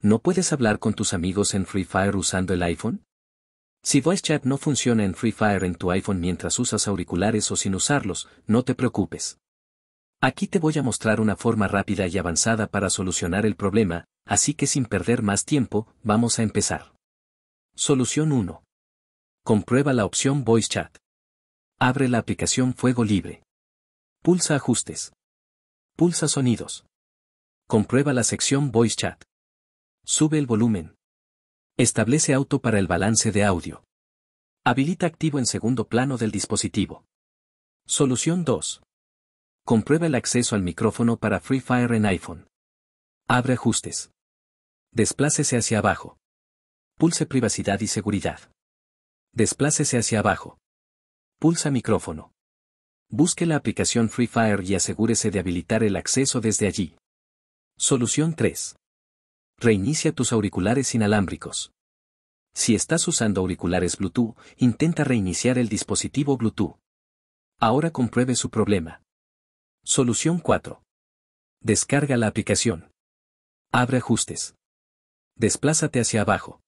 ¿No puedes hablar con tus amigos en Free Fire usando el iPhone? Si Voice Chat no funciona en Free Fire en tu iPhone mientras usas auriculares o sin usarlos, no te preocupes. Aquí te voy a mostrar una forma rápida y avanzada para solucionar el problema, así que sin perder más tiempo, vamos a empezar. Solución 1. Comprueba la opción Voice Chat. Abre la aplicación Fuego Libre. Pulsa Ajustes. Pulsa Sonidos. Comprueba la sección Voice Chat. Sube el volumen. Establece auto para el balance de audio. Habilita activo en segundo plano del dispositivo. Solución 2. Comprueba el acceso al micrófono para Free Fire en iPhone. Abre ajustes. Desplácese hacia abajo. Pulse privacidad y seguridad. Desplácese hacia abajo. Pulsa micrófono. Busque la aplicación Free Fire y asegúrese de habilitar el acceso desde allí. Solución 3 reinicia tus auriculares inalámbricos. Si estás usando auriculares Bluetooth, intenta reiniciar el dispositivo Bluetooth. Ahora compruebe su problema. Solución 4. Descarga la aplicación. Abre ajustes. Desplázate hacia abajo.